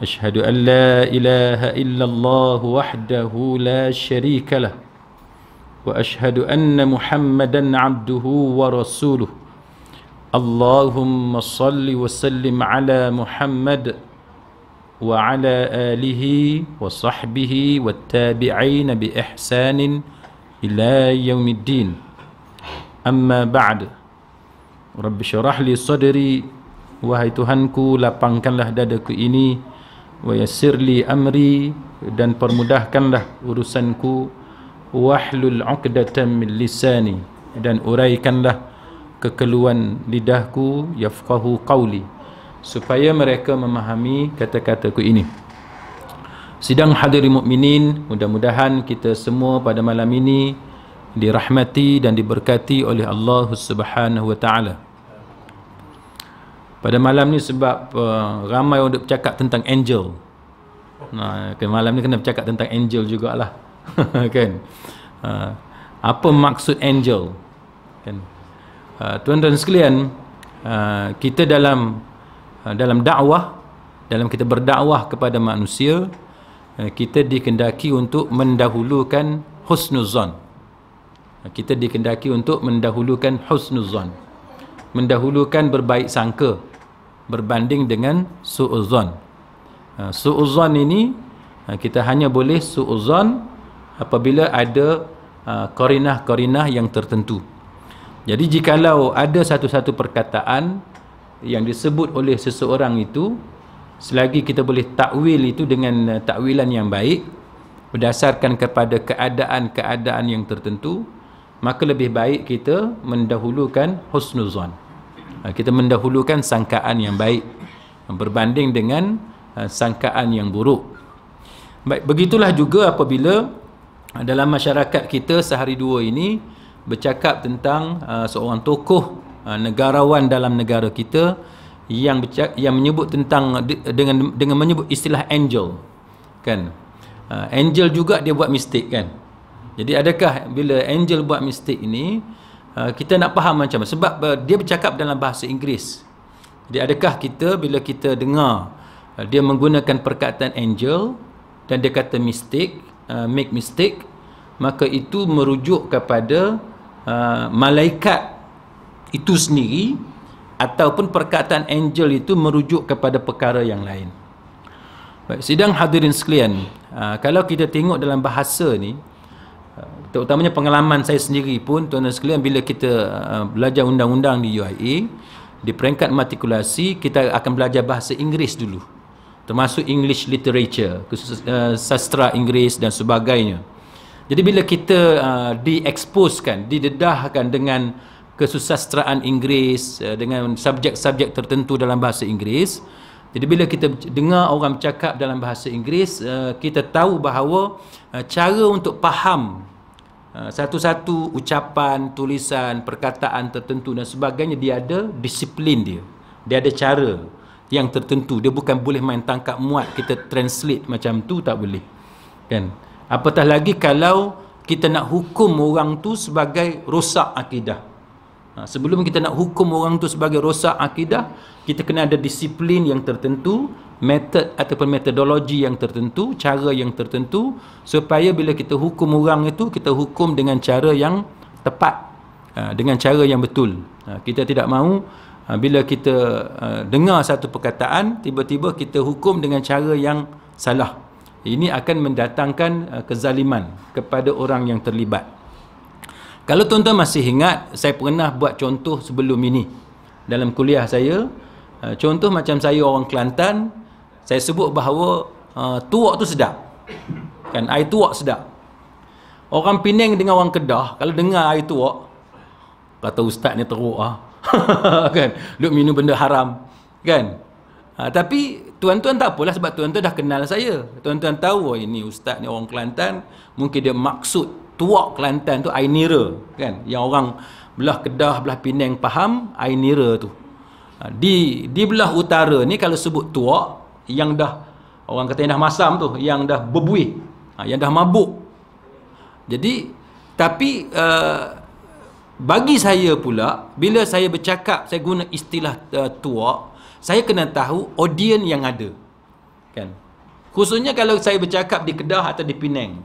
أشهد أن لا إله إلا الله وحده لا شريك له وأشهد أن محمدا عبده ورسوله اللهم صل وسلم على محمد وعلى آله وصحبه والتابعين بإحسان إلى يوم الدين أما بعد رب شرح لي صدري وهي تهنكو lapangkanlah لهددك إني wayassirli amri dan permudahkanlah urusanku wahlul 'uqdatam min lisani dan uraikanlah kekeluan lidahku yafqahu qawli supaya mereka memahami kata-kataku ini sidang hadirin mukminin mudah-mudahan kita semua pada malam ini dirahmati dan diberkati oleh Allah Subhanahu wa taala pada malam ni sebab uh, ramai orang bercakap tentang angel. Nah, okay, malam ni kena bercakap tentang angel jugalah. kan? Uh, apa maksud angel? Kan? Uh, tuan-tuan sekalian, uh, kita dalam uh, dalam dakwah, dalam kita berdakwah kepada manusia, uh, kita dikendaki untuk mendahulukan husnuzon. Uh, kita dikendaki untuk mendahulukan husnuzon. Mendahulukan berbaik sangka berbanding dengan su'uzon ha, su'uzon ini ha, kita hanya boleh su'uzon apabila ada ha, korinah-korinah yang tertentu jadi jikalau ada satu-satu perkataan yang disebut oleh seseorang itu selagi kita boleh takwil itu dengan takwilan yang baik berdasarkan kepada keadaan-keadaan yang tertentu maka lebih baik kita mendahulukan husnuzon Ha, kita mendahulukan sangkaan yang baik berbanding dengan ha, sangkaan yang buruk baik begitulah juga apabila ha, dalam masyarakat kita sehari dua ini bercakap tentang seorang tokoh negarawan dalam negara kita yang yang menyebut tentang dengan dengan menyebut istilah angel kan angel juga dia buat mistake kan jadi adakah bila angel buat mistake ini Ah, kita nak faham macam mana sebab uh, dia bercakap dalam bahasa Inggeris jadi adakah kita bila kita dengar uh, dia menggunakan perkataan angel dan dia kata mistake uh, make mistake maka itu merujuk kepada uh, malaikat itu sendiri ataupun perkataan angel itu merujuk kepada perkara yang lain Baik, sidang hadirin sekalian uh, kalau kita tengok dalam bahasa ni terutamanya pengalaman saya sendiri pun tuan-tuan sekalian bila kita uh, belajar undang-undang di UIA di peringkat matrikulasi kita akan belajar bahasa Inggeris dulu termasuk English literature khusus uh, sastra Inggeris dan sebagainya jadi bila kita uh, dieksposkan didedahkan dengan kesusastraan Inggeris uh, dengan subjek-subjek tertentu dalam bahasa Inggeris jadi bila kita dengar orang bercakap dalam bahasa Inggeris uh, kita tahu bahawa uh, cara untuk faham Ah, satu-satu ucapan, tulisan, perkataan tertentu dan sebagainya dia ada disiplin dia. Dia ada cara yang tertentu. Dia bukan boleh main tangkap muat kita translate macam tu tak boleh. Kan? Apatah lagi kalau kita nak hukum orang tu sebagai rosak akidah. Ah, sebelum kita nak hukum orang tu sebagai rosak akidah, kita kena ada disiplin yang tertentu method ataupun metodologi yang tertentu, cara yang tertentu supaya bila kita hukum orang itu kita hukum dengan cara yang tepat ah, dengan cara yang betul. Ah, kita tidak mahu ah, bila kita dengar satu perkataan tiba-tiba kita hukum dengan cara yang salah. Ini akan mendatangkan kezaliman kepada orang yang terlibat. Kalau tuan-tuan masih ingat, saya pernah buat contoh sebelum ini dalam kuliah saya. Contoh macam saya orang Kelantan, saya sebut bahawa uh, tuak tu sedap kan air tuak sedap orang Penang dengan orang Kedah kalau dengar air tuak kata ustaz ni teruk ah kan duk minum benda haram kan ha, tapi tuan-tuan tak apalah sebab tuan-tuan dah kenal saya tuan-tuan tahu oh, ini ustaz ni orang Kelantan mungkin dia maksud tuak Kelantan tu air nira kan yang orang belah Kedah belah Penang faham air nira tu ah, di di belah utara ni kalau sebut tuak yang dah orang kata yang dah masam tu yang dah berbuih ha, yang dah mabuk jadi tapi uh, bagi saya pula bila saya bercakap saya guna istilah uh, tua saya kena tahu audien yang ada kan khususnya kalau saya bercakap di Kedah atau di Penang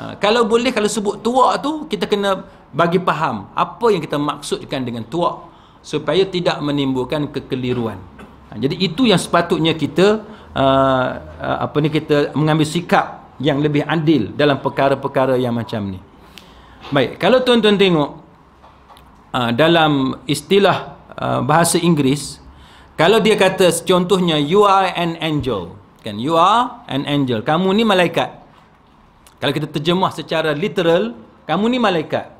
uh, kalau boleh kalau sebut tua tu kita kena bagi faham apa yang kita maksudkan dengan tua supaya tidak menimbulkan kekeliruan ha, jadi itu yang sepatutnya kita Uh, uh, apa ni kita mengambil sikap yang lebih adil dalam perkara-perkara yang macam ni. Baik, kalau tuan-tuan tengok uh, dalam istilah uh, bahasa Inggeris, kalau dia kata contohnya you are an angel, kan you are an angel. Kamu ni malaikat. Kalau kita terjemah secara literal, kamu ni malaikat.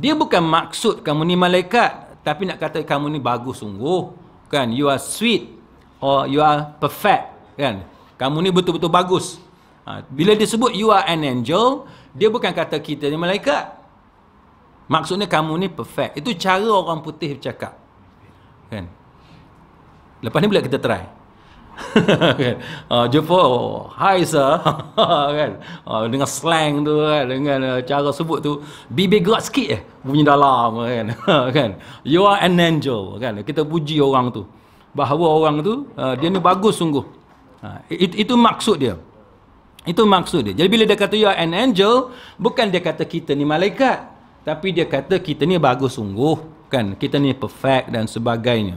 Dia bukan maksud kamu ni malaikat, tapi nak kata kamu ni bagus sungguh, kan? You are sweet or you are perfect kan kamu ni betul-betul bagus ha, bila dia sebut you are an angel dia bukan kata kita ni malaikat maksudnya kamu ni perfect itu cara orang putih bercakap kan lepas ni boleh kita try kan ha, uh, oh, jumpa hi sir kan uh, dengan slang tu kan dengan uh, cara sebut tu bibir gerak sikit eh bunyi dalam kan kan you are an angel kan kita puji orang tu bahawa orang tu uh, dia ni bagus sungguh Ha, it, itu maksud dia. Itu maksud dia. Jadi bila dia kata you ya, are an angel, bukan dia kata kita ni malaikat. Tapi dia kata kita ni bagus sungguh. Kan? Kita ni perfect dan sebagainya.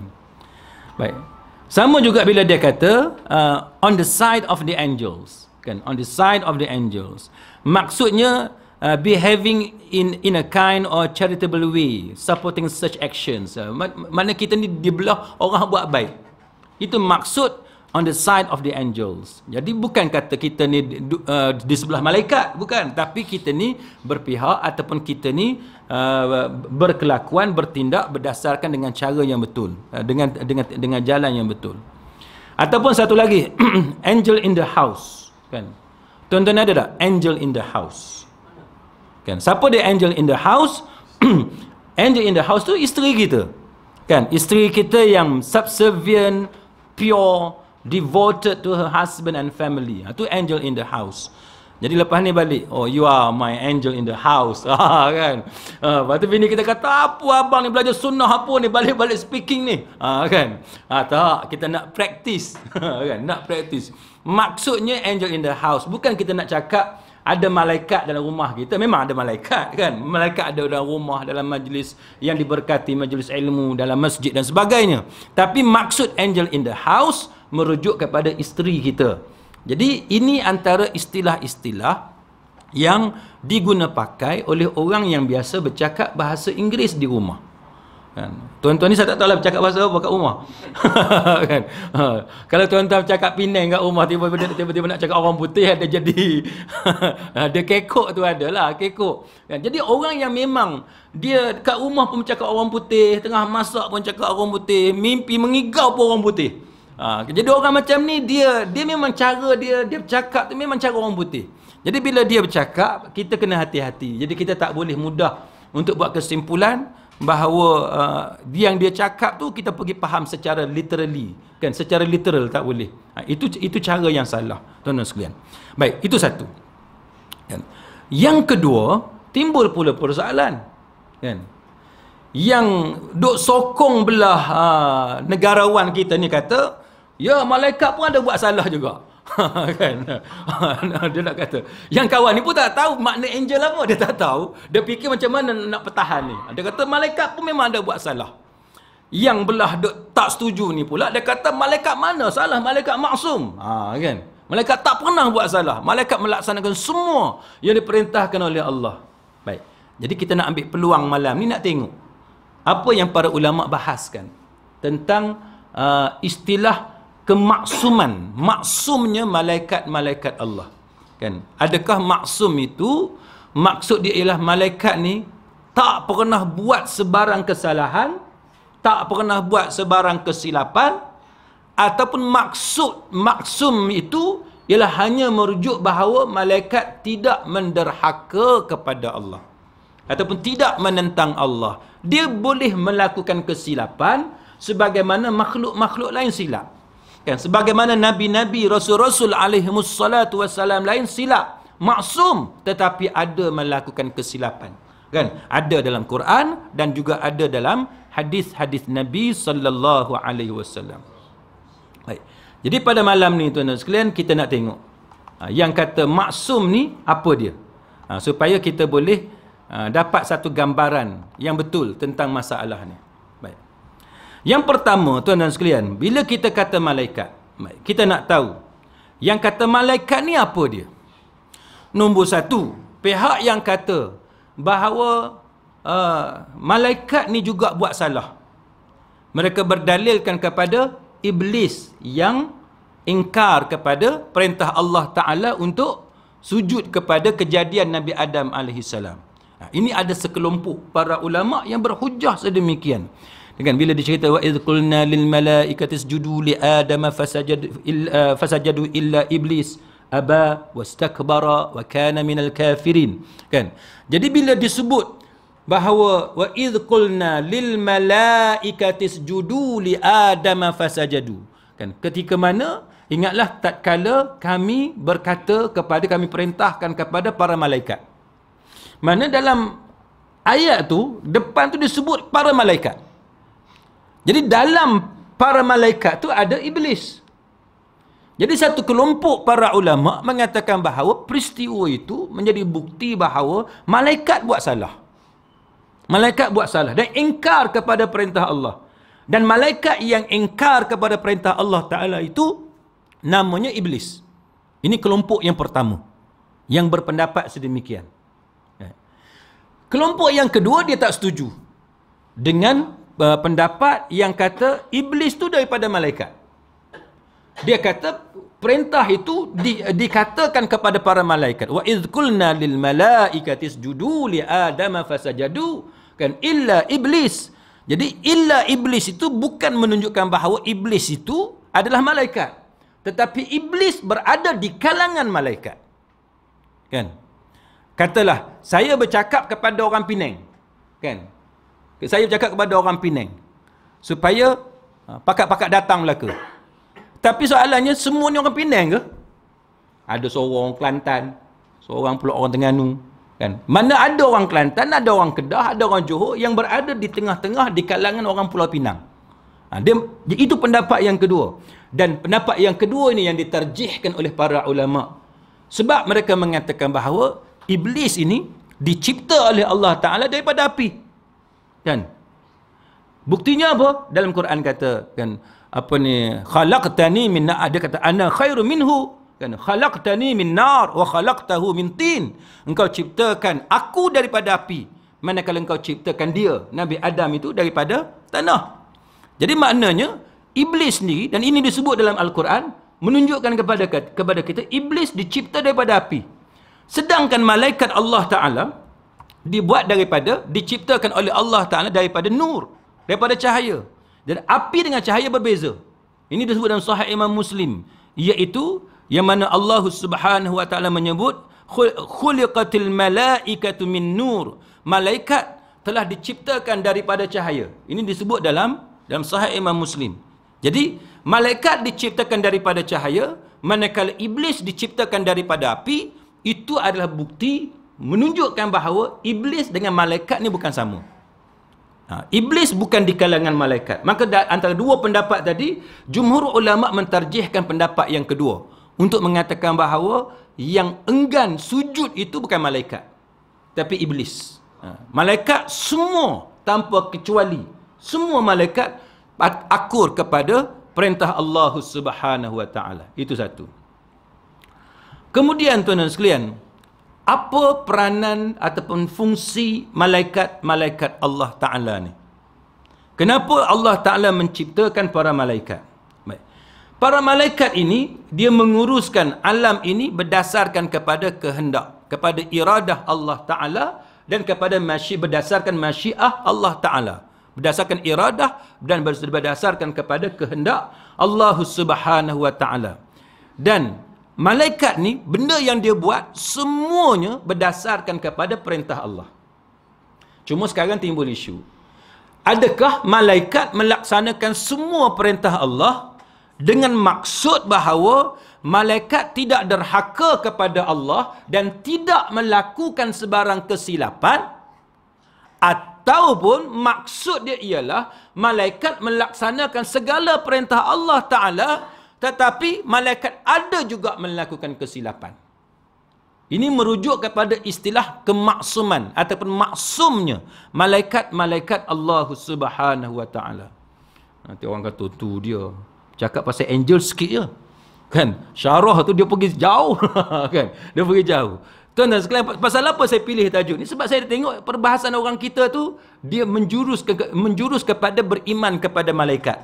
Baik. Sama juga bila dia kata uh, on the side of the angels. Kan? On the side of the angels. Maksudnya uh, behaving in in a kind or charitable way. Supporting such actions. Uh, mak- kita ni di belah orang buat baik. Itu maksud uh, on the side of the angels. Jadi bukan kata kita ni uh, di sebelah malaikat, bukan, tapi kita ni berpihak ataupun kita ni uh, berkelakuan, bertindak berdasarkan dengan cara yang betul, uh, dengan dengan dengan jalan yang betul. Ataupun satu lagi, angel in the house, kan? Tuan-tuan ada tak angel in the house? Kan? Siapa dia angel in the house? angel in the house tu isteri kita. Kan? Isteri kita yang subservient, pure devoted to her husband and family. Itu ah, angel in the house. Jadi lepas ni balik, oh you are my angel in the house. Ha kan. Ha lepas tu bini kita kata, apa abang ni belajar sunnah apa ni balik-balik speaking ni. Ha kan. Ha tak, kita nak practice. Ha kan, nak practice. Maksudnya angel in the house bukan kita nak cakap ada malaikat dalam rumah kita. Memang ada malaikat kan. Malaikat ada dalam rumah, dalam majlis yang diberkati, majlis ilmu, dalam masjid dan sebagainya. Tapi maksud angel in the house merujuk kepada isteri kita. Jadi ini antara istilah-istilah yang diguna pakai oleh orang yang biasa bercakap bahasa Inggeris di rumah. Kan? Tuan-tuan ni saya tak tahu lah bercakap bahasa apa kat rumah. kan. Ha. Kalau tuan-tuan cakap Penang kat rumah tiba-tiba, nak cakap orang putih ada jadi ada kekok tu adalah kekok. Kan. Jadi orang yang memang dia kat rumah pun cakap orang putih, tengah masak pun cakap orang putih, mimpi mengigau pun orang putih. Ha, jadi orang macam ni dia dia memang cara dia dia bercakap tu memang cara orang putih. Jadi bila dia bercakap kita kena hati-hati. Jadi kita tak boleh mudah untuk buat kesimpulan bahawa uh, yang dia cakap tu kita pergi faham secara literally kan secara literal tak boleh. Ha, itu itu cara yang salah tuan-tuan sekalian. Baik, itu satu. Kan. Yang kedua, timbul pula persoalan. Kan? yang dok sokong belah uh, negarawan kita ni kata Ya, malaikat pun ada buat salah juga. kan? dia nak kata. Yang kawan ni pun tak tahu makna angel apa. Dia tak tahu. Dia fikir macam mana nak pertahan ni. Dia kata malaikat pun memang ada buat salah. Yang belah dia tak setuju ni pula. Dia kata malaikat mana salah? Malaikat maksum. Ha, kan? Malaikat tak pernah buat salah. Malaikat melaksanakan semua yang diperintahkan oleh Allah. Baik. Jadi kita nak ambil peluang malam ni nak tengok. Apa yang para ulama bahaskan. Tentang uh, istilah istilah kemaksuman maksumnya malaikat-malaikat Allah kan adakah maksum itu maksud dia ialah malaikat ni tak pernah buat sebarang kesalahan tak pernah buat sebarang kesilapan ataupun maksud maksum itu ialah hanya merujuk bahawa malaikat tidak menderhaka kepada Allah ataupun tidak menentang Allah dia boleh melakukan kesilapan sebagaimana makhluk-makhluk lain silap kan sebagaimana nabi-nabi rasul-rasul alaihi wassalatu wassalam lain silap maksum tetapi ada melakukan kesilapan kan ada dalam Quran dan juga ada dalam hadis-hadis nabi sallallahu alaihi wasallam baik jadi pada malam ni tuan-tuan sekalian kita nak tengok ha, yang kata maksum ni apa dia ha, supaya kita boleh ha, dapat satu gambaran yang betul tentang masalah ni yang pertama tuan dan sekalian, bila kita kata malaikat, kita nak tahu yang kata malaikat ni apa dia? Nombor satu, pihak yang kata bahawa uh, malaikat ni juga buat salah. Mereka berdalilkan kepada iblis yang ingkar kepada perintah Allah Ta'ala untuk sujud kepada kejadian Nabi Adam AS. Ini ada sekelompok para ulama' yang berhujah sedemikian dengan bila dicerita wa idh lil malaikati isjudu li adam fasajad illa uh, fasajadu illa iblis aba wastakbara wa kana minal kafirin kan jadi bila disebut bahawa wa idh lil malaikati isjudu li adam fasajadu kan ketika mana ingatlah tatkala kami berkata kepada kami perintahkan kepada para malaikat mana dalam ayat tu depan tu disebut para malaikat jadi dalam para malaikat tu ada iblis. Jadi satu kelompok para ulama mengatakan bahawa peristiwa itu menjadi bukti bahawa malaikat buat salah. Malaikat buat salah dan ingkar kepada perintah Allah. Dan malaikat yang ingkar kepada perintah Allah Ta'ala itu namanya iblis. Ini kelompok yang pertama yang berpendapat sedemikian. Ya. Kelompok yang kedua dia tak setuju dengan uh, pendapat yang kata iblis tu daripada malaikat. Dia kata perintah itu di, dikatakan kepada para malaikat. Wa idz qulna lil malaikati isjudu li adam fasajadu kan illa iblis. Jadi illa iblis itu bukan menunjukkan bahawa iblis itu adalah malaikat. Tetapi iblis berada di kalangan malaikat. Kan? Katalah saya bercakap kepada orang Pinang. Kan? Saya bercakap kepada orang Penang. Supaya uh, pakat-pakat datang Melaka. Tapi soalannya semua ni orang Penang ke? Ada seorang Kelantan, seorang pula orang Terengganu. Kan? Mana ada orang Kelantan, ada orang Kedah, ada orang Johor yang berada di tengah-tengah di kalangan orang Pulau Pinang. Ha, dia, itu pendapat yang kedua. Dan pendapat yang kedua ini yang diterjihkan oleh para ulama. Sebab mereka mengatakan bahawa iblis ini dicipta oleh Allah Ta'ala daripada api kan buktinya apa dalam Quran kata kan apa ni khalaqtani min nar ada kata ana khairu minhu kan khalaqtani min nar wa khalaqtahu min tin engkau ciptakan aku daripada api mana kalau engkau ciptakan dia Nabi Adam itu daripada tanah jadi maknanya iblis ni dan ini disebut dalam al-Quran menunjukkan kepada kepada kita iblis dicipta daripada api sedangkan malaikat Allah taala dibuat daripada diciptakan oleh Allah Taala daripada nur, daripada cahaya. Dan api dengan cahaya berbeza. Ini disebut dalam sahih Imam Muslim, iaitu yang mana Allah Subhanahu wa taala menyebut khuliqatil malaikatu min nur. Malaikat telah diciptakan daripada cahaya. Ini disebut dalam dalam sahih Imam Muslim. Jadi malaikat diciptakan daripada cahaya, manakala iblis diciptakan daripada api, itu adalah bukti menunjukkan bahawa iblis dengan malaikat ni bukan sama. Ha, iblis bukan di kalangan malaikat. Maka antara dua pendapat tadi, jumhur ulama mentarjihkan pendapat yang kedua untuk mengatakan bahawa yang enggan sujud itu bukan malaikat tapi iblis. Ha, malaikat semua tanpa kecuali semua malaikat akur kepada perintah Allah Subhanahu Wa Taala. Itu satu. Kemudian tuan-tuan sekalian, apa peranan ataupun fungsi malaikat-malaikat Allah Ta'ala ni? Kenapa Allah Ta'ala menciptakan para malaikat? Baik. Para malaikat ini, dia menguruskan alam ini berdasarkan kepada kehendak. Kepada iradah Allah Ta'ala dan kepada masy- berdasarkan masyiah Allah Ta'ala. Berdasarkan iradah dan berdasarkan kepada kehendak Allah Subhanahu Wa Ta'ala. Dan malaikat ni benda yang dia buat semuanya berdasarkan kepada perintah Allah. Cuma sekarang timbul isu. Adakah malaikat melaksanakan semua perintah Allah dengan maksud bahawa malaikat tidak derhaka kepada Allah dan tidak melakukan sebarang kesilapan ataupun maksud dia ialah malaikat melaksanakan segala perintah Allah Taala tetapi malaikat ada juga melakukan kesilapan. Ini merujuk kepada istilah kemaksuman ataupun maksumnya malaikat-malaikat Allah Subhanahu Wa Taala. Nanti orang kata tu dia cakap pasal angel sikit je. Kan? Syarah tu dia pergi jauh kan? Dia pergi jauh. Tuan dan sekalian, pasal apa saya pilih tajuk ni? Sebab saya tengok perbahasan orang kita tu, dia menjurus, ke, menjurus kepada beriman kepada malaikat.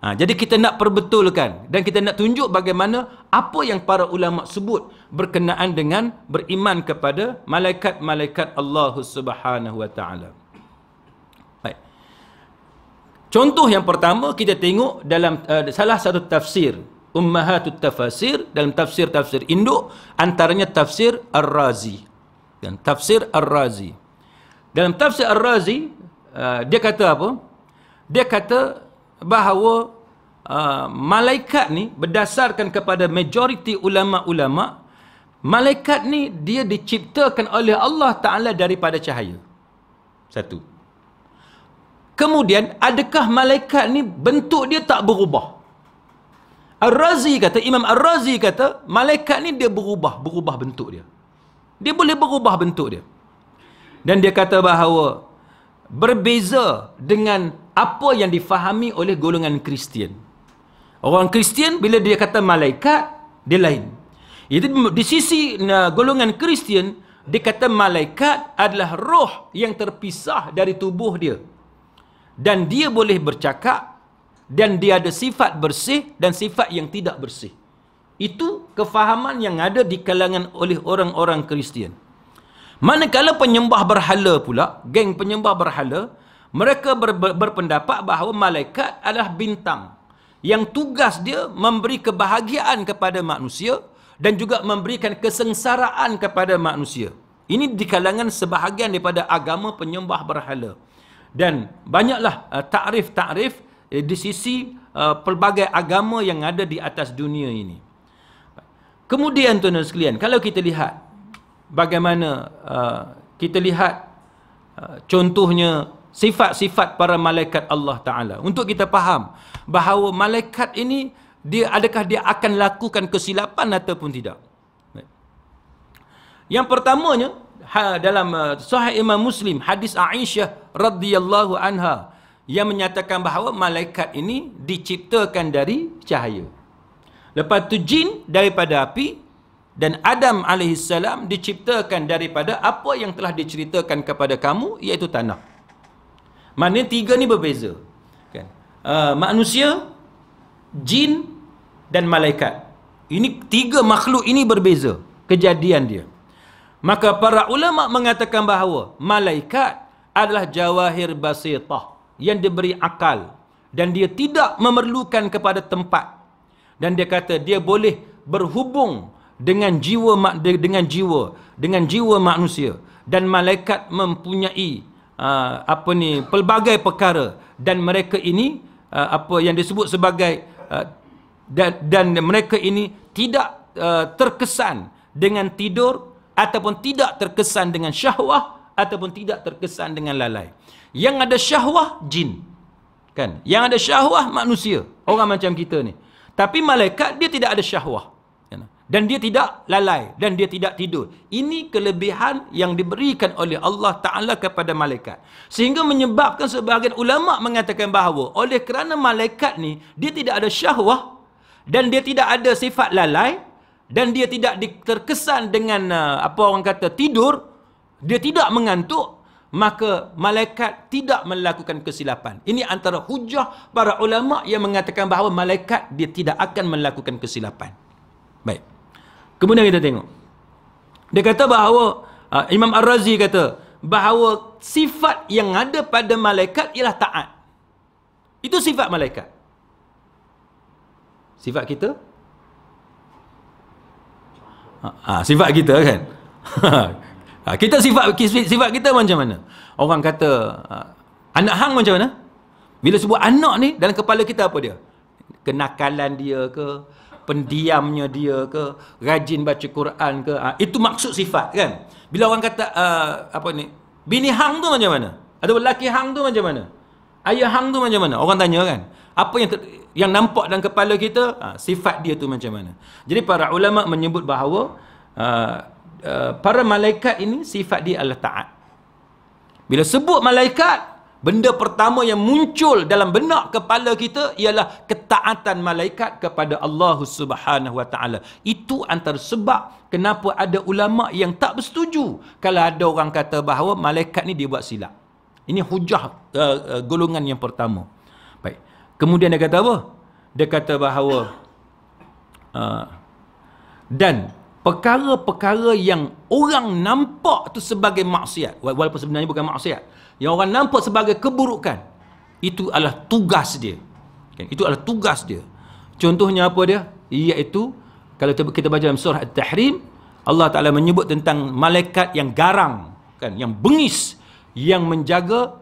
Ha, jadi kita nak perbetulkan dan kita nak tunjuk bagaimana apa yang para ulama sebut berkenaan dengan beriman kepada malaikat-malaikat Allah Subhanahu Wa Taala. Baik. Contoh yang pertama kita tengok dalam uh, salah satu tafsir Ummahatut Tafasir dalam tafsir-tafsir induk antaranya tafsir Ar-Razi dan tafsir Ar-Razi. Dalam tafsir Ar-Razi uh, dia kata apa? Dia kata bahawa uh, malaikat ni berdasarkan kepada majoriti ulama-ulama malaikat ni dia diciptakan oleh Allah Taala daripada cahaya. Satu. Kemudian adakah malaikat ni bentuk dia tak berubah? Ar-Razi kata, Imam Ar-Razi kata, malaikat ni dia berubah, berubah bentuk dia. Dia boleh berubah bentuk dia. Dan dia kata bahawa berbeza dengan apa yang difahami oleh golongan Kristian. Orang Kristian bila dia kata malaikat dia lain. Itu di sisi uh, golongan Kristian dia kata malaikat adalah roh yang terpisah dari tubuh dia. Dan dia boleh bercakap dan dia ada sifat bersih dan sifat yang tidak bersih. Itu kefahaman yang ada di kalangan oleh orang-orang Kristian. Manakala penyembah berhala pula, geng penyembah berhala, mereka ber- berpendapat bahawa malaikat adalah bintang yang tugas dia memberi kebahagiaan kepada manusia dan juga memberikan kesengsaraan kepada manusia. Ini di kalangan sebahagian daripada agama penyembah berhala. Dan banyaklah uh, takrif-takrif uh, di sisi uh, pelbagai agama yang ada di atas dunia ini. Kemudian tuan-tuan sekalian, kalau kita lihat bagaimana uh, kita lihat uh, contohnya sifat-sifat para malaikat Allah Ta'ala. Untuk kita faham bahawa malaikat ini, dia adakah dia akan lakukan kesilapan ataupun tidak. Yang pertamanya, ha, dalam uh, sahih Imam Muslim, hadis Aisyah radhiyallahu anha, yang menyatakan bahawa malaikat ini diciptakan dari cahaya. Lepas tu jin daripada api dan Adam alaihissalam diciptakan daripada apa yang telah diceritakan kepada kamu iaitu tanah. Maknanya tiga ni berbeza. Kan? Uh, manusia, jin dan malaikat. Ini tiga makhluk ini berbeza kejadian dia. Maka para ulama mengatakan bahawa malaikat adalah jawahir basitah yang diberi akal dan dia tidak memerlukan kepada tempat dan dia kata dia boleh berhubung dengan jiwa dengan jiwa dengan jiwa manusia dan malaikat mempunyai uh, apa ni pelbagai perkara dan mereka ini uh, apa yang disebut sebagai uh, dan dan mereka ini tidak uh, terkesan dengan tidur ataupun tidak terkesan dengan syahwah ataupun tidak terkesan dengan lalai. Yang ada syahwah jin. Kan? Yang ada syahwah manusia, orang macam kita ni. Tapi malaikat dia tidak ada syahwah dan dia tidak lalai dan dia tidak tidur. Ini kelebihan yang diberikan oleh Allah Taala kepada malaikat. Sehingga menyebabkan sebahagian ulama mengatakan bahawa oleh kerana malaikat ni dia tidak ada syahwah dan dia tidak ada sifat lalai dan dia tidak terkesan dengan uh, apa orang kata tidur, dia tidak mengantuk maka malaikat tidak melakukan kesilapan. Ini antara hujah para ulama yang mengatakan bahawa malaikat dia tidak akan melakukan kesilapan. Baik. Kemudian kita tengok. Dia kata bahawa ah, Imam Ar-Razi kata bahawa sifat yang ada pada malaikat ialah taat. Itu sifat malaikat. Sifat kita? Ha, ha, sifat kita kan? ha, kita sifat sifat kita macam mana? Orang kata ha, anak hang macam mana? Bila sebut anak ni dalam kepala kita apa dia? Kenakalan dia ke? pendiamnya dia ke rajin baca Quran ke ha, itu maksud sifat kan bila orang kata uh, apa ni bini hang tu macam mana atau lelaki hang tu macam mana ayah hang tu macam mana orang tanya kan apa yang ter- yang nampak dalam kepala kita ha, sifat dia tu macam mana jadi para ulama menyebut bahawa uh, uh, para malaikat ini sifat dia adalah taat bila sebut malaikat Benda pertama yang muncul dalam benak kepala kita ialah ketaatan malaikat kepada Allah Subhanahu Wa Taala. Itu antara sebab kenapa ada ulama yang tak bersetuju kalau ada orang kata bahawa malaikat ni dibuat buat silap. Ini hujah uh, uh, golongan yang pertama. Baik. Kemudian dia kata apa? Dia kata bahawa uh, dan perkara-perkara yang orang nampak tu sebagai maksiat walaupun sebenarnya bukan maksiat yang orang nampak sebagai keburukan itu adalah tugas dia kan? itu adalah tugas dia contohnya apa dia iaitu kalau kita baca dalam surah At-Tahrim Allah Ta'ala menyebut tentang malaikat yang garang kan? yang bengis yang menjaga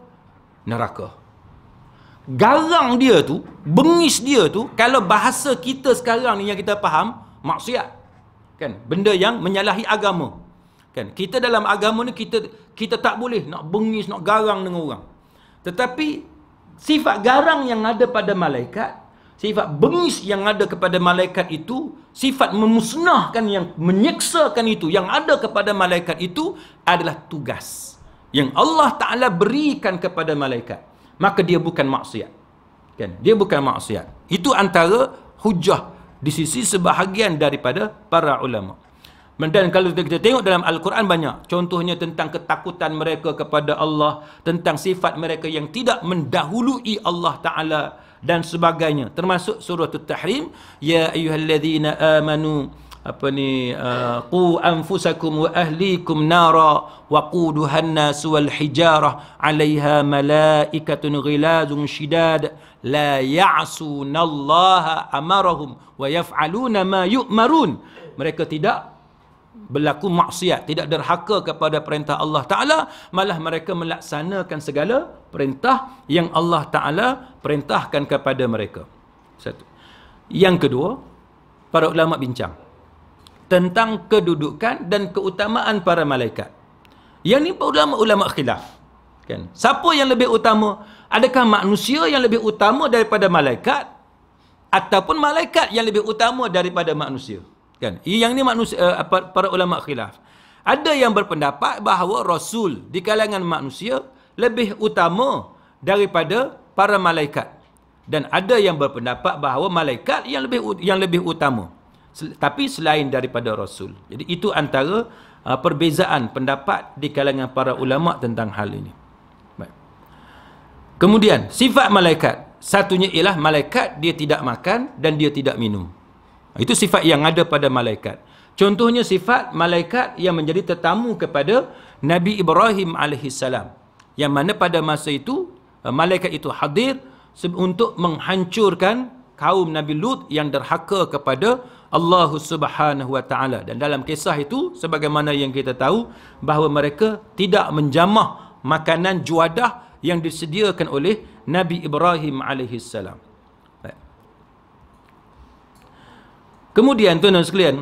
neraka garang dia tu bengis dia tu kalau bahasa kita sekarang ni yang kita faham maksiat kan benda yang menyalahi agama kan kita dalam agama ni kita kita tak boleh nak bengis nak garang dengan orang tetapi sifat garang yang ada pada malaikat sifat bengis yang ada kepada malaikat itu sifat memusnahkan yang menyeksakan itu yang ada kepada malaikat itu adalah tugas yang Allah Taala berikan kepada malaikat maka dia bukan maksiat kan dia bukan maksiat itu antara hujah di sisi sebahagian daripada para ulama. Dan kalau kita tengok dalam Al-Quran banyak, contohnya tentang ketakutan mereka kepada Allah, tentang sifat mereka yang tidak mendahului Allah Ta'ala dan sebagainya. Termasuk surah Tahrim, Ya ayuhalladzina amanu, apa ni uh, qu anfusakum wa ahlikum nara wa quduhan nas wal hijarah alaiha malaikatun ghilazun shidad لا يعصون الله أمرهم ويفعلون ما يؤمرون mereka tidak berlaku maksiat tidak derhaka kepada perintah Allah taala malah mereka melaksanakan segala perintah yang Allah taala perintahkan kepada mereka satu yang kedua para ulama bincang tentang kedudukan dan keutamaan para malaikat yang ni ulama-ulama khilaf kan siapa yang lebih utama Adakah manusia yang lebih utama daripada malaikat ataupun malaikat yang lebih utama daripada manusia? Kan? Yang ni manusia eh, para ulama khilaf. Ada yang berpendapat bahawa rasul di kalangan manusia lebih utama daripada para malaikat. Dan ada yang berpendapat bahawa malaikat yang lebih yang lebih utama. Tapi selain daripada rasul. Jadi itu antara eh, perbezaan pendapat di kalangan para ulama tentang hal ini. Kemudian sifat malaikat satunya ialah malaikat dia tidak makan dan dia tidak minum. Itu sifat yang ada pada malaikat. Contohnya sifat malaikat yang menjadi tetamu kepada Nabi Ibrahim alaihissalam. Yang mana pada masa itu eh, malaikat itu hadir untuk menghancurkan kaum Nabi Lut yang derhaka kepada Allah Subhanahu Wa Taala dan dalam kisah itu sebagaimana yang kita tahu bahawa mereka tidak menjamah makanan juadah yang disediakan oleh Nabi Ibrahim alaihissalam. Kemudian tuan-tuan sekalian,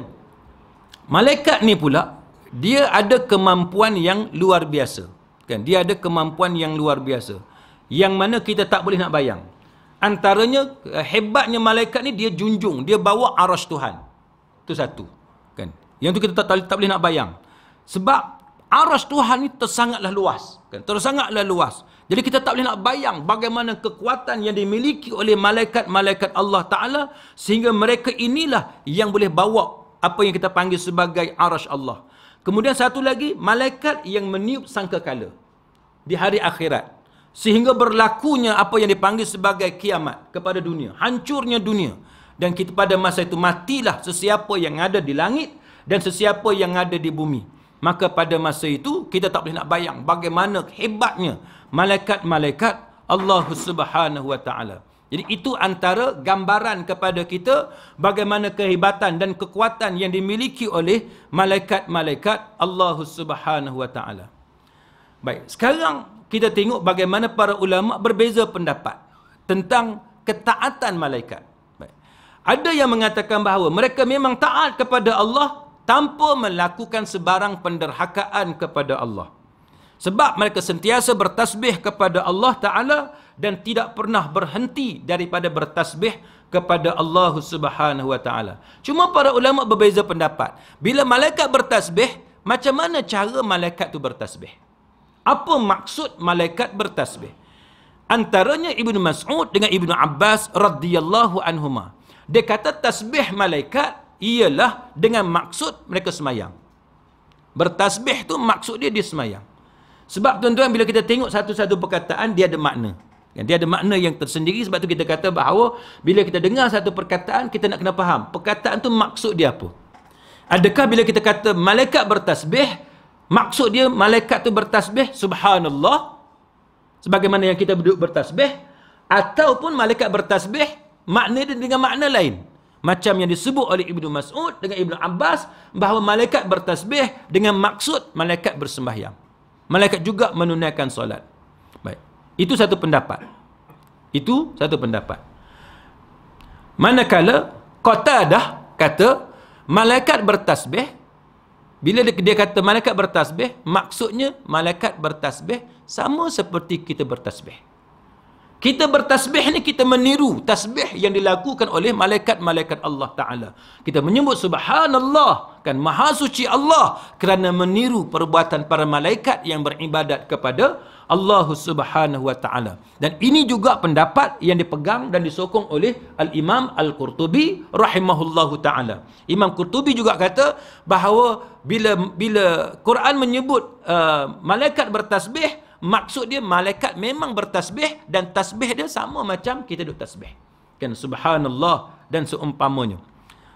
malaikat ni pula dia ada kemampuan yang luar biasa. Kan? Dia ada kemampuan yang luar biasa yang mana kita tak boleh nak bayang. Antaranya eh, hebatnya malaikat ni dia junjung, dia bawa arasy Tuhan. Itu satu. Kan? Yang tu kita tak, tak, tak boleh nak bayang. Sebab arasy Tuhan ni tersangatlah luas. Kan? Tersangatlah luas. Jadi kita tak boleh nak bayang bagaimana kekuatan yang dimiliki oleh malaikat-malaikat Allah Ta'ala sehingga mereka inilah yang boleh bawa apa yang kita panggil sebagai arash Allah. Kemudian satu lagi, malaikat yang meniup sangka sangkakala di hari akhirat sehingga berlakunya apa yang dipanggil sebagai kiamat kepada dunia, hancurnya dunia. Dan kita pada masa itu matilah sesiapa yang ada di langit dan sesiapa yang ada di bumi. Maka pada masa itu kita tak boleh nak bayang bagaimana hebatnya malaikat-malaikat Allah Subhanahu Wa Taala. Jadi itu antara gambaran kepada kita bagaimana kehebatan dan kekuatan yang dimiliki oleh malaikat-malaikat Allah Subhanahu Wa Taala. Baik, sekarang kita tengok bagaimana para ulama berbeza pendapat tentang ketaatan malaikat. Ada yang mengatakan bahawa mereka memang taat kepada Allah tanpa melakukan sebarang penderhakaan kepada Allah. Sebab mereka sentiasa bertasbih kepada Allah Ta'ala dan tidak pernah berhenti daripada bertasbih kepada Allah Subhanahu Wa Ta'ala. Cuma para ulama berbeza pendapat. Bila malaikat bertasbih, macam mana cara malaikat itu bertasbih? Apa maksud malaikat bertasbih? Antaranya Ibnu Mas'ud dengan Ibnu Abbas radhiyallahu anhuma. Dia kata tasbih malaikat ialah dengan maksud mereka semayang. Bertasbih tu maksud dia dia semayang. Sebab tuan-tuan bila kita tengok satu-satu perkataan dia ada makna. Kan? Dia ada makna yang tersendiri sebab tu kita kata bahawa bila kita dengar satu perkataan kita nak kena faham perkataan tu maksud dia apa. Adakah bila kita kata malaikat bertasbih maksud dia malaikat tu bertasbih subhanallah sebagaimana yang kita duduk bertasbih ataupun malaikat bertasbih makna dia dengan makna lain. Macam yang disebut oleh Ibnu Mas'ud dengan Ibnu Abbas bahawa malaikat bertasbih dengan maksud malaikat bersembahyang. Malaikat juga menunaikan solat. Baik. Itu satu pendapat. Itu satu pendapat. Manakala kata dah kata malaikat bertasbih bila dia kata malaikat bertasbih maksudnya malaikat bertasbih sama seperti kita bertasbih. Kita bertasbih ni kita meniru tasbih yang dilakukan oleh malaikat-malaikat Allah Ta'ala. Kita menyebut subhanallah kan maha suci Allah kerana meniru perbuatan para malaikat yang beribadat kepada Allah Subhanahu Wa Ta'ala. Dan ini juga pendapat yang dipegang dan disokong oleh Al-Imam Al-Qurtubi rahimahullahu ta'ala. Imam Qurtubi juga kata bahawa bila bila Quran menyebut uh, malaikat bertasbih, Maksud dia malaikat memang bertasbih dan tasbih dia sama macam kita duk tasbih. Kan subhanallah dan seumpamanya.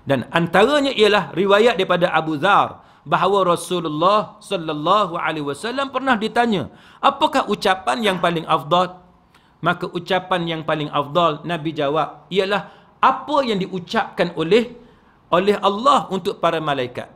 Dan antaranya ialah riwayat daripada Abu Dhar bahawa Rasulullah sallallahu alaihi wasallam pernah ditanya, "Apakah ucapan yang paling afdal?" Maka ucapan yang paling afdal Nabi jawab ialah apa yang diucapkan oleh oleh Allah untuk para malaikat.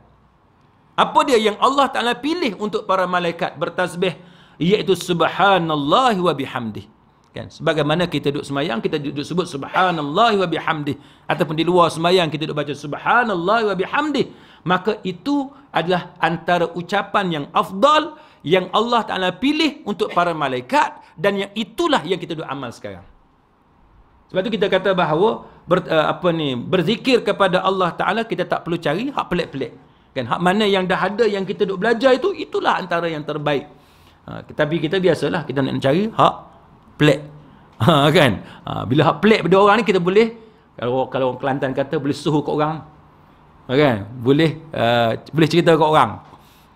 Apa dia yang Allah Taala pilih untuk para malaikat bertasbih iaitu subhanallah wa bihamdi kan sebagaimana kita duduk semayang kita duduk sebut subhanallah wa bihamdi ataupun di luar semayang kita duduk baca subhanallah wa bihamdi maka itu adalah antara ucapan yang afdal yang Allah Taala pilih untuk para malaikat dan yang itulah yang kita duduk amal sekarang sebab itu kita kata bahawa ber, eh, apa ni berzikir kepada Allah Taala kita tak perlu cari hak pelik-pelik kan hak mana yang dah ada yang kita duduk belajar itu itulah antara yang terbaik Ha, tapi kita biasalah kita nak cari hak pelik. Ha, kan? Ha, bila hak pelik pada orang ni kita boleh kalau kalau orang Kelantan kata boleh suhu kat orang. Ha, kan? Boleh uh, boleh cerita kat orang.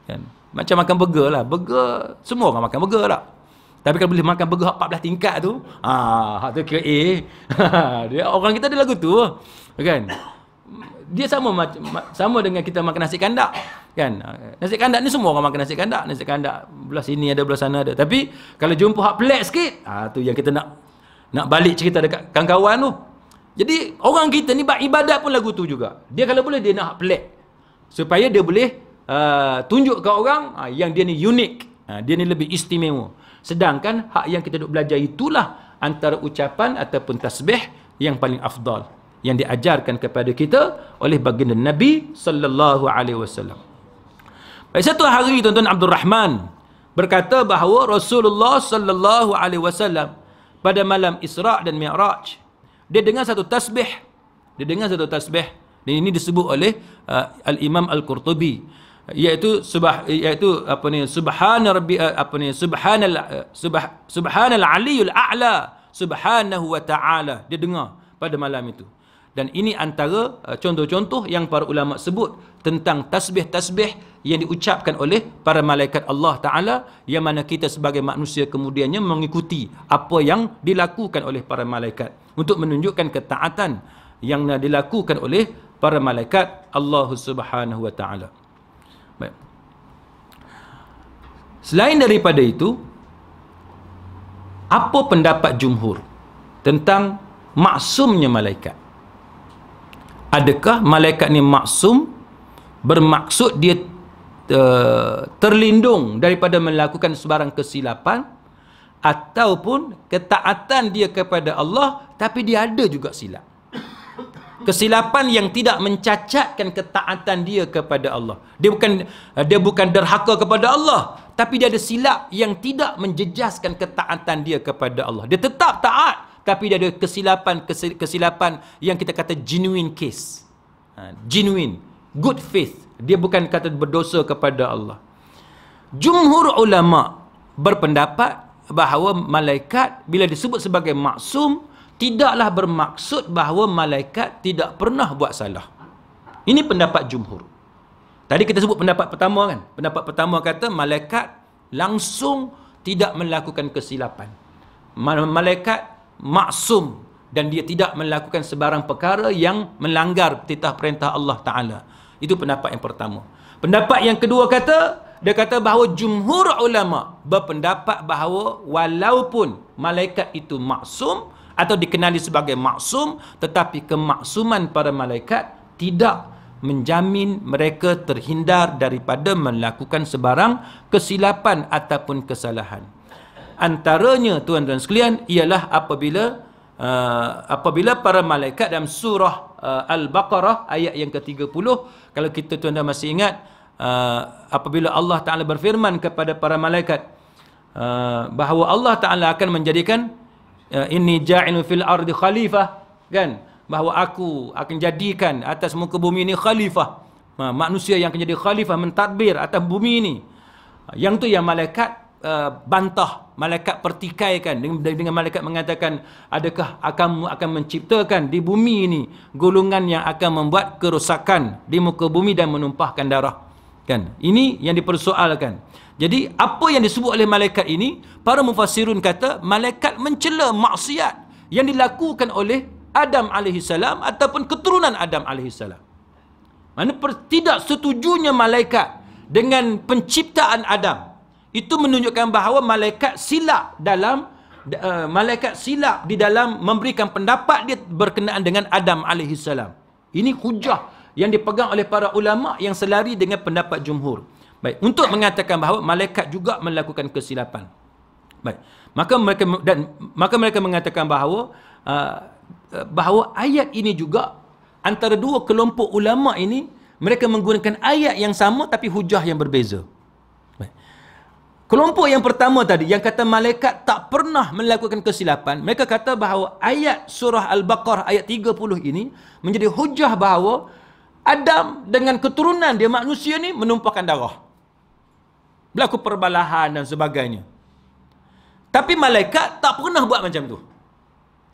Kan? Macam makan burger lah. Burger semua orang makan burger lah. Tapi kalau boleh makan burger hak 14 tingkat tu, ha, hak tu kira A. orang kita ada lagu tu. kan? Dia sama sama dengan kita makan nasi kandak kan ah, nasi kandak ni semua orang makan nasi kandak nasi kandak belah sini ada belah sana ada tapi kalau jumpa hak pelik sikit ah tu yang kita nak nak balik cerita dekat kawan-kawan tu jadi orang kita ni ibadat pun lagu tu juga dia kalau boleh dia nak hak pelik supaya dia boleh uh, tunjuk ke orang uh, yang dia ni unik uh, dia ni lebih istimewa sedangkan hak yang kita duk belajar itulah antara ucapan ataupun tasbih yang paling afdal yang diajarkan kepada kita oleh baginda Nabi sallallahu alaihi wasallam. Baik eh, satu hari tuan-tuan Abdul Rahman berkata bahawa Rasulullah sallallahu alaihi wasallam pada malam Isra' dan Mi'raj dia dengar satu tasbih dia dengar satu tasbih dan ini disebut oleh uh, al-Imam al-Qurtubi iaitu subah iaitu apa ni subhana rabbi uh, apa ni subhanal uh, subah subhanal aliyul a'la subhanahu wa ta'ala dia dengar pada malam itu dan ini antara uh, contoh-contoh yang para ulama sebut tentang tasbih-tasbih yang diucapkan oleh para malaikat Allah Ta'ala yang mana kita sebagai manusia kemudiannya mengikuti apa yang dilakukan oleh para malaikat untuk menunjukkan ketaatan yang dilakukan oleh para malaikat Allah Subhanahu Wa Ta'ala. Selain daripada itu, apa pendapat jumhur tentang maksumnya malaikat? Adakah malaikat ni maksum bermaksud dia Eh, terlindung daripada melakukan sebarang kesilapan ataupun ketaatan dia kepada Allah tapi dia ada juga silap kesilapan yang tidak mencacatkan ketaatan dia kepada Allah dia bukan eh, dia bukan derhaka kepada Allah tapi dia ada silap yang tidak menjejaskan ketaatan dia kepada Allah dia tetap taat tapi dia ada kesilapan kesilapan yang kita kata genuine case ha, genuine good faith dia bukan kata berdosa kepada Allah jumhur ulama berpendapat bahawa malaikat bila disebut sebagai maksum tidaklah bermaksud bahawa malaikat tidak pernah buat salah ini pendapat jumhur tadi kita sebut pendapat pertama kan pendapat pertama kata malaikat langsung tidak melakukan kesilapan malaikat maksum dan dia tidak melakukan sebarang perkara yang melanggar titah perintah Allah taala itu pendapat yang pertama. Pendapat yang kedua kata, dia kata bahawa jumhur ulama berpendapat bahawa walaupun malaikat itu maksum atau dikenali sebagai maksum, tetapi kemaksuman para malaikat tidak menjamin mereka terhindar daripada melakukan sebarang kesilapan ataupun kesalahan. Antaranya tuan-tuan sekalian ialah apabila Uh, apabila para malaikat dalam surah uh, Al-Baqarah ayat yang ke-30 kalau kita tuan-tuan masih ingat uh, apabila Allah Ta'ala berfirman kepada para malaikat uh, bahawa Allah Ta'ala akan menjadikan uh, ini ja'ilu fil ardi khalifah kan bahawa aku akan jadikan atas muka bumi ini khalifah uh, manusia yang akan jadi khalifah mentadbir atas bumi ini uh, yang tu yang malaikat Uh, bantah malaikat pertikaikan dengan, dengan malaikat mengatakan adakah kamu akan akan menciptakan di bumi ini golongan yang akan membuat kerosakan di muka bumi dan menumpahkan darah kan ini yang dipersoalkan jadi apa yang disebut oleh malaikat ini para mufassirun kata malaikat mencela maksiat yang dilakukan oleh Adam alaihi salam ataupun keturunan Adam alaihi salam mana tidak setujunya malaikat dengan penciptaan Adam itu menunjukkan bahawa malaikat silap dalam uh, malaikat silap di dalam memberikan pendapat dia berkenaan dengan Adam alaihi salam. Ini hujah yang dipegang oleh para ulama yang selari dengan pendapat jumhur. Baik, untuk mengatakan bahawa malaikat juga melakukan kesilapan. Baik. Maka mereka dan maka mereka mengatakan bahawa uh, bahawa ayat ini juga antara dua kelompok ulama ini mereka menggunakan ayat yang sama tapi hujah yang berbeza. Kelompok yang pertama tadi yang kata malaikat tak pernah melakukan kesilapan, mereka kata bahawa ayat surah Al-Baqarah ayat 30 ini menjadi hujah bahawa Adam dengan keturunan dia manusia ni menumpahkan darah. Berlaku perbalahan dan sebagainya. Tapi malaikat tak pernah buat macam tu.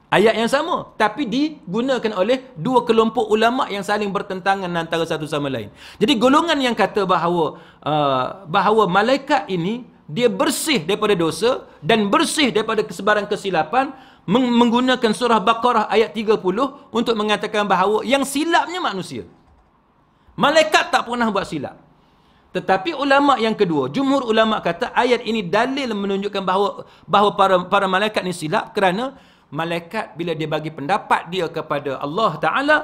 Ayat yang sama tapi digunakan oleh dua kelompok ulama yang saling bertentangan antara satu sama lain. Jadi golongan yang kata bahawa uh, bahawa malaikat ini dia bersih daripada dosa dan bersih daripada kesebaran kesilapan menggunakan surah Baqarah ayat 30 untuk mengatakan bahawa yang silapnya manusia. Malaikat tak pernah buat silap. Tetapi ulama yang kedua, jumhur ulama kata ayat ini dalil menunjukkan bahawa bahawa para para malaikat ni silap kerana malaikat bila dia bagi pendapat dia kepada Allah Taala,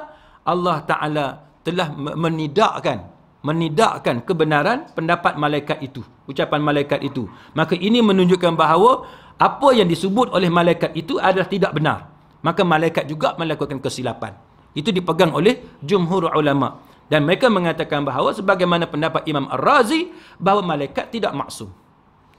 Allah Taala telah menidakkan menidakkan kebenaran pendapat malaikat itu ucapan malaikat itu maka ini menunjukkan bahawa apa yang disebut oleh malaikat itu adalah tidak benar maka malaikat juga melakukan kesilapan itu dipegang oleh jumhur ulama dan mereka mengatakan bahawa sebagaimana pendapat Imam Ar-Razi bahawa malaikat tidak maksum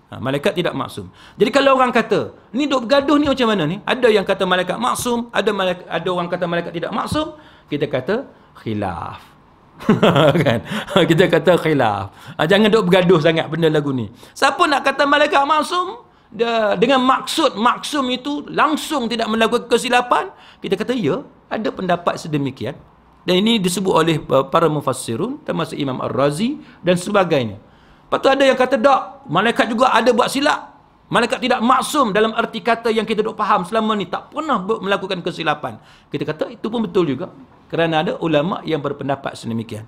ha, malaikat tidak maksum jadi kalau orang kata ni duk bergaduh ni macam mana ni ada yang kata malaikat maksum ada malaikat, ada orang kata malaikat tidak maksum kita kata khilaf kan? kita kata khilaf. Ah, jangan duk bergaduh sangat benda lagu ni. Siapa nak kata malaikat maksum? Dia, dengan maksud maksum itu langsung tidak melakukan kesilapan? Kita kata ya, ada pendapat sedemikian. Dan ini disebut oleh eh, para mufassirun termasuk Imam Ar-Razi dan sebagainya. Lepas tu ada yang kata tak, malaikat juga ada buat silap. Malaikat tidak maksum dalam erti kata yang kita duk faham selama ni tak pernah melakukan kesilapan. Kita kata itu pun betul juga kerana ada ulama yang berpendapat sedemikian.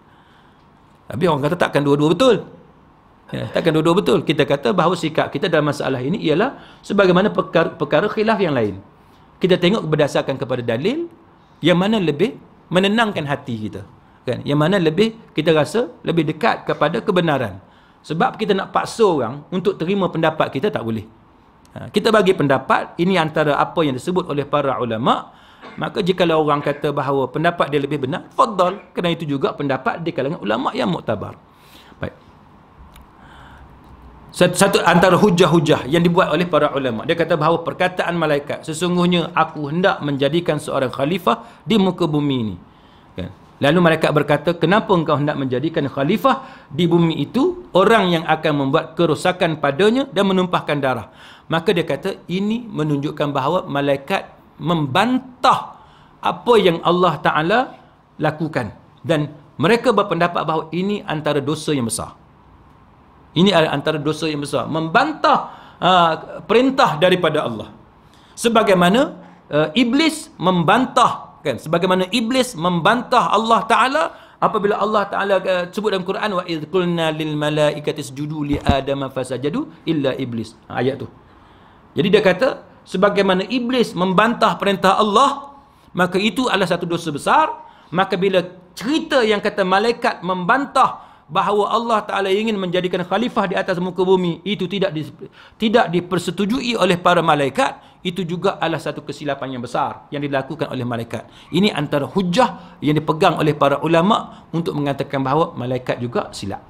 Tapi orang kata takkan dua-dua betul. Ya, takkan dua-dua betul. Kita kata bahawa sikap kita dalam masalah ini ialah sebagaimana perkara, perkara khilaf yang lain. Kita tengok berdasarkan kepada dalil yang mana lebih menenangkan hati kita. Kan? Yang mana lebih kita rasa lebih dekat kepada kebenaran. Sebab kita nak paksa orang untuk terima pendapat kita tak boleh. Ha, kita bagi pendapat ini antara apa yang disebut oleh para ulama' maka jika orang kata bahawa pendapat dia lebih benar faddal kerana itu juga pendapat di kalangan ulama yang muktabar baik satu, satu antara hujah-hujah yang dibuat oleh para ulama dia kata bahawa perkataan malaikat sesungguhnya aku hendak menjadikan seorang khalifah di muka bumi ini kan Lalu malaikat berkata, kenapa engkau hendak menjadikan khalifah di bumi itu orang yang akan membuat kerosakan padanya dan menumpahkan darah? Maka dia kata, ini menunjukkan bahawa malaikat membantah apa yang Allah Ta'ala lakukan. Dan mereka berpendapat bahawa ini antara dosa yang besar. Ini antara dosa yang besar. Membantah uh, perintah daripada Allah. Sebagaimana uh, iblis membantah kan sebagaimana iblis membantah Allah taala apabila Allah taala uh, sebut dalam Quran wa id lil malaikati isjudu li adama fasajadu illa iblis ha, ayat tu jadi dia kata sebagaimana iblis membantah perintah Allah maka itu adalah satu dosa besar maka bila cerita yang kata malaikat membantah bahawa Allah Taala ingin menjadikan khalifah di atas muka bumi itu tidak di, tidak dipersetujui oleh para malaikat itu juga adalah satu kesilapan yang besar yang dilakukan oleh malaikat ini antara hujah yang dipegang oleh para ulama untuk mengatakan bahawa malaikat juga silap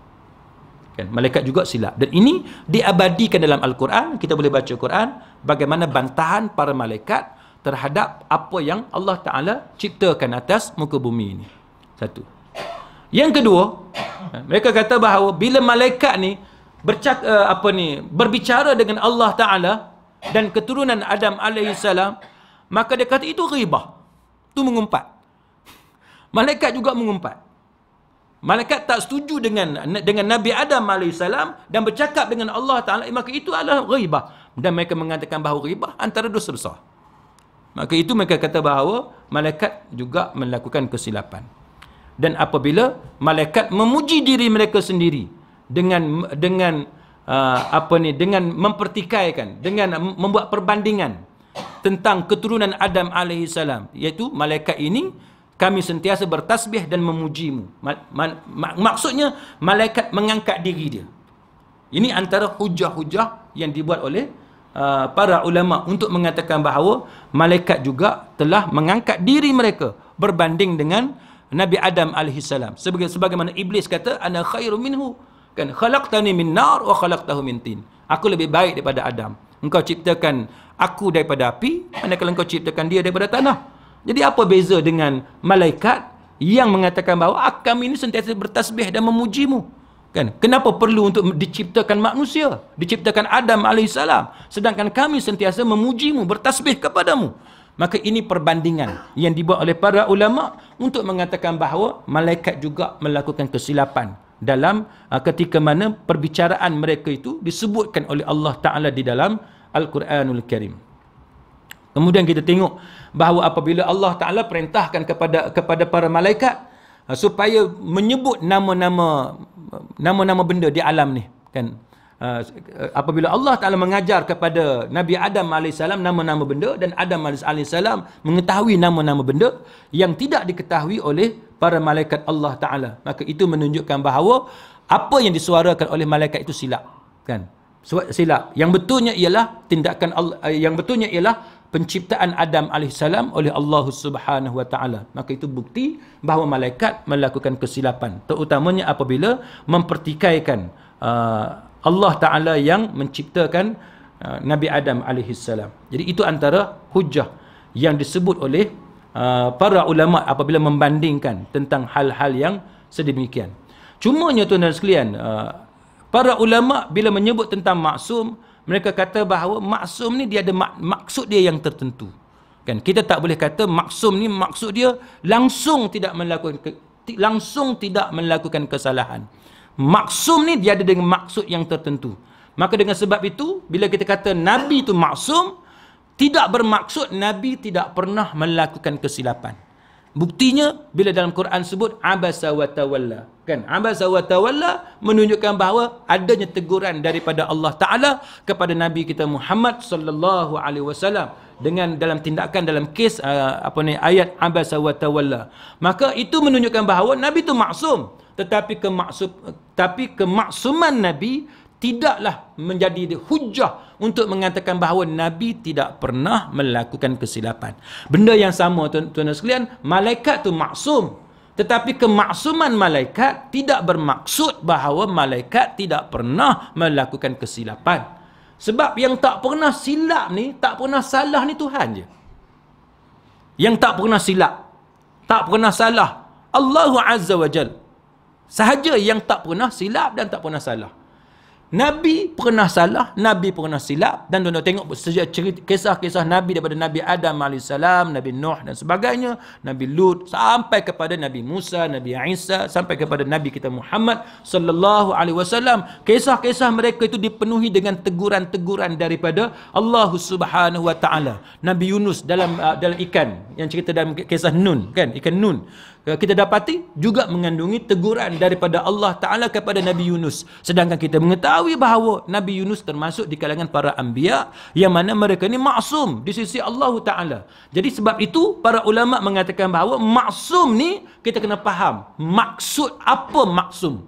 kan malaikat juga silap dan ini diabadikan dalam al-Quran kita boleh baca al Quran bagaimana bantahan para malaikat terhadap apa yang Allah Taala ciptakan atas muka bumi ini satu yang kedua mereka kata bahawa bila malaikat ni bercak eh, apa ni berbicara dengan Allah Taala dan keturunan Adam alaihi maka dia kata itu ribah, tu mengumpat malaikat juga mengumpat Malaikat tak setuju dengan dengan Nabi Adam AS dan bercakap dengan Allah Ta'ala. Maka itu adalah ribah. Dan mereka mengatakan bahawa ribah antara dosa besar. Maka itu mereka kata bahawa malaikat juga melakukan kesilapan. Dan apabila malaikat memuji diri mereka sendiri dengan dengan uh, apa ni dengan mempertikaikan dengan membuat perbandingan tentang keturunan Adam alaihissalam iaitu malaikat ini kami sentiasa bertasbih dan memujimu. Maksudnya malaikat mengangkat diri dia. Ini antara hujah-hujah yang dibuat oleh uh, para ulama untuk mengatakan bahawa malaikat juga telah mengangkat diri mereka berbanding dengan Nabi Adam alaihi salam. Sebagaimana iblis kata ana khairu minhu kan khalaqtani min nar wa khalaqtahu min tin. Aku lebih baik daripada Adam. Engkau ciptakan aku daripada api, manakala engkau ciptakan dia daripada tanah. Jadi apa beza dengan malaikat yang mengatakan bahawa ah, kami ini sentiasa bertasbih dan memujimu. Kan? Kenapa perlu untuk diciptakan manusia? Diciptakan Adam AS. Sedangkan kami sentiasa memujimu, bertasbih kepadamu. Maka ini perbandingan yang dibuat oleh para ulama untuk mengatakan bahawa malaikat juga melakukan kesilapan dalam ah, ketika mana perbicaraan mereka itu disebutkan oleh Allah Ta'ala di dalam Al-Quranul Karim. Kemudian kita tengok bahawa apabila Allah Taala perintahkan kepada kepada para malaikat ha, supaya menyebut nama-nama nama-nama benda di alam ni kan ha, apabila Allah Taala mengajar kepada Nabi Adam as nama-nama benda dan Adam as mengetahui nama-nama benda yang tidak diketahui oleh para malaikat Allah Taala maka itu menunjukkan bahawa apa yang disuarakan oleh malaikat itu silap kan silap yang betulnya ialah tindakan Allah, eh, yang betulnya ialah penciptaan Adam AS oleh Allah Subhanahu Maka itu bukti bahawa malaikat melakukan kesilapan. Terutamanya apabila mempertikaikan uh, Allah Ta'ala yang menciptakan uh, Nabi Adam AS. Jadi itu antara hujah yang disebut oleh uh, para ulama apabila membandingkan tentang hal-hal yang sedemikian. Cumanya tuan-tuan sekalian, uh, para ulama bila menyebut tentang maksum, mereka kata bahawa maksum ni dia ada mak, maksud dia yang tertentu kan kita tak boleh kata maksum ni maksud dia langsung tidak melakukan ke, langsung tidak melakukan kesalahan maksum ni dia ada dengan maksud yang tertentu maka dengan sebab itu bila kita kata nabi itu maksum tidak bermaksud nabi tidak pernah melakukan kesilapan Buktinya bila dalam Quran sebut abasa wa tawalla. Kan? Abasa wa tawalla menunjukkan bahawa adanya teguran daripada Allah Taala kepada Nabi kita Muhammad sallallahu alaihi wasallam dengan dalam tindakan dalam kes uh, apa ni ayat abasa wa tawalla. Maka itu menunjukkan bahawa Nabi itu maksum tetapi kemaksum tapi kemaksuman Nabi tidaklah menjadi hujah untuk mengatakan bahawa Nabi tidak pernah melakukan kesilapan. Benda yang sama tuan-tuan sekalian, malaikat tu maksum. Tetapi kemaksuman malaikat tidak bermaksud bahawa malaikat tidak pernah melakukan kesilapan. Sebab yang tak pernah silap ni, tak pernah salah ni Tuhan je. Yang tak pernah silap, tak pernah salah. Allahu Azza wa Jal. Sahaja yang tak pernah silap dan tak pernah salah. Nabi pernah salah, Nabi pernah silap dan tuan-tuan tengok sejak cerita kisah-kisah Nabi daripada Nabi Adam AS, Nabi Nuh dan sebagainya, Nabi Lut sampai kepada Nabi Musa, Nabi Isa sampai kepada Nabi kita Muhammad sallallahu alaihi wasallam. Kisah-kisah mereka itu dipenuhi dengan teguran-teguran daripada Allah Subhanahu wa taala. Nabi Yunus dalam uh, dalam ikan yang cerita dalam kisah Nun kan, ikan Nun. Eh, kita dapati juga mengandungi teguran daripada Allah Ta'ala kepada Nabi Yunus. Sedangkan kita mengetahui bahawa Nabi Yunus termasuk di kalangan para ambia yang mana mereka ini maksum di sisi Allah Ta'ala. Jadi sebab itu para ulama mengatakan bahawa maksum ni kita kena faham. Maksud apa maksum?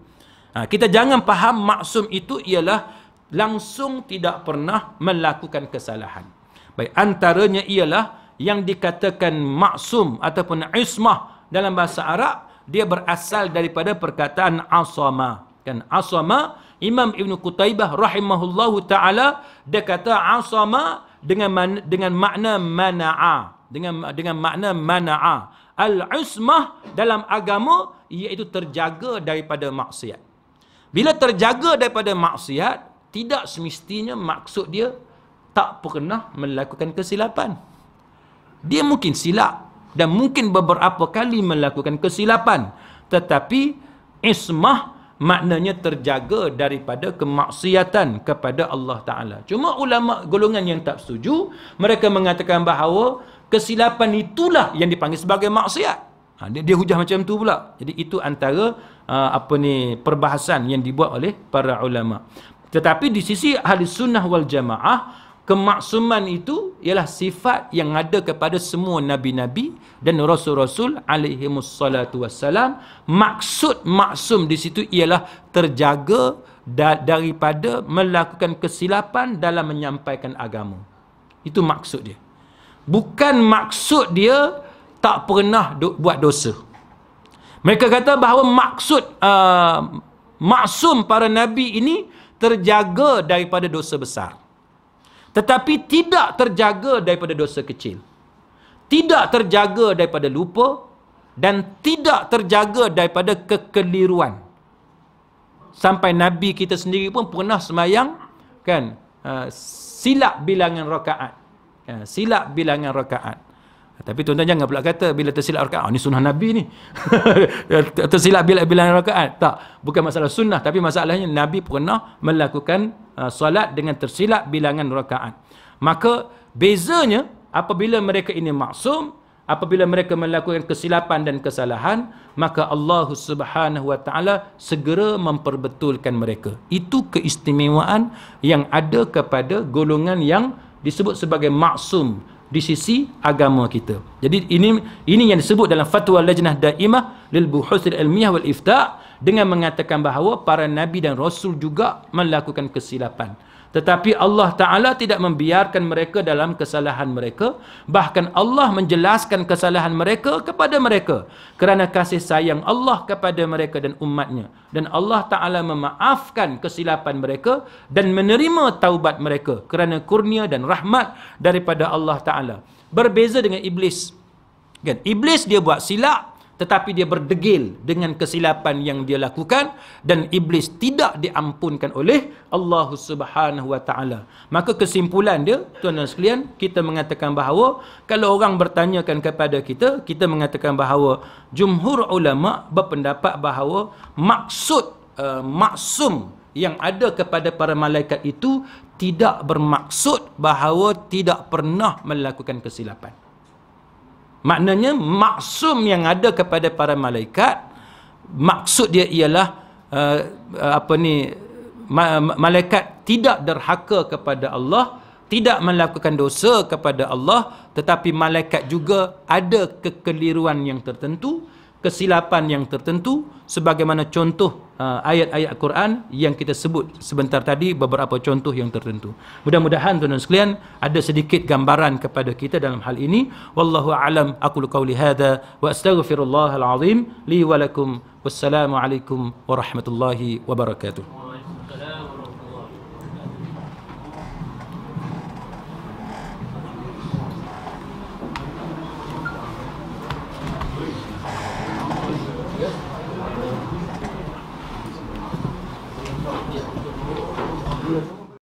Ha, kita jangan faham maksum itu ialah langsung tidak pernah melakukan kesalahan. Baik, antaranya ialah yang dikatakan maksum ataupun ismah dalam bahasa Arab dia berasal daripada perkataan asama kan asama Imam Ibn Qutaibah rahimahullahu taala dia kata asama dengan man, dengan makna manaa dengan dengan makna manaa al-usmah dalam agama iaitu terjaga daripada maksiat bila terjaga daripada maksiat tidak semestinya maksud dia tak pernah melakukan kesilapan dia mungkin silap dan mungkin beberapa kali melakukan kesilapan tetapi ismah maknanya terjaga daripada kemaksiatan kepada Allah taala cuma ulama golongan yang tak setuju mereka mengatakan bahawa kesilapan itulah yang dipanggil sebagai maksiat ha, dia, dia hujah macam tu pula jadi itu antara uh, apa ni perbahasan yang dibuat oleh para ulama tetapi di sisi ahli sunnah wal jamaah kemaksuman itu ialah sifat yang ada kepada semua nabi-nabi dan rasul-rasul alaihi wassalatu wassalam maksud maksum di situ ialah terjaga daripada melakukan kesilapan dalam menyampaikan agama itu maksud dia bukan maksud dia tak pernah do- buat dosa mereka kata bahawa maksud uh, maksum para nabi ini terjaga daripada dosa besar tetapi tidak terjaga daripada dosa kecil tidak terjaga daripada lupa dan tidak terjaga daripada kekeliruan sampai nabi kita sendiri pun pernah semayang kan uh, silap bilangan rakaat uh, silap bilangan rakaat tapi tuan-tuan jangan pula kata bila tersilap rakaat, oh, ni sunnah Nabi ni. tersilap bila bila rakaat. Tak, bukan masalah sunnah tapi masalahnya Nabi pernah melakukan uh, solat dengan tersilap bilangan rakaat. Maka bezanya apabila mereka ini maksum, apabila mereka melakukan kesilapan dan kesalahan, maka Allah Subhanahu Wa Taala segera memperbetulkan mereka. Itu keistimewaan yang ada kepada golongan yang disebut sebagai maksum di sisi agama kita. Jadi ini ini yang disebut dalam fatwa Lajnah Daimah lil Buhuthil Ilmiah wal Ifta' dengan mengatakan bahawa para nabi dan rasul juga melakukan kesilapan. Tetapi Allah Ta'ala tidak membiarkan mereka dalam kesalahan mereka. Bahkan Allah menjelaskan kesalahan mereka kepada mereka. Kerana kasih sayang Allah kepada mereka dan umatnya. Dan Allah Ta'ala memaafkan kesilapan mereka dan menerima taubat mereka. Kerana kurnia dan rahmat daripada Allah Ta'ala. Berbeza dengan Iblis. Kan? Iblis dia buat silap tetapi dia berdegil dengan kesilapan yang dia lakukan dan iblis tidak diampunkan oleh Allah Subhanahu Wa Taala. Maka kesimpulan dia tuan dan sekalian kita mengatakan bahawa kalau orang bertanyakan kepada kita kita mengatakan bahawa jumhur ulama berpendapat bahawa maksud uh, maksum yang ada kepada para malaikat itu tidak bermaksud bahawa tidak pernah melakukan kesilapan. Maknanya maksum yang ada kepada para malaikat maksud dia ialah uh, uh apa ni ma- malaikat tidak derhaka kepada Allah, tidak melakukan dosa kepada Allah tetapi malaikat juga ada kekeliruan yang tertentu kesilapan yang tertentu sebagaimana contoh ha, ayat-ayat Quran yang kita sebut sebentar tadi beberapa contoh yang tertentu. Mudah-mudahan tuan-tuan sekalian ada sedikit gambaran kepada kita dalam hal ini. Wallahu alam aku lu qauli hadza wa astaghfirullahal azim li wa lakum. alaikum warahmatullahi wabarakatuh.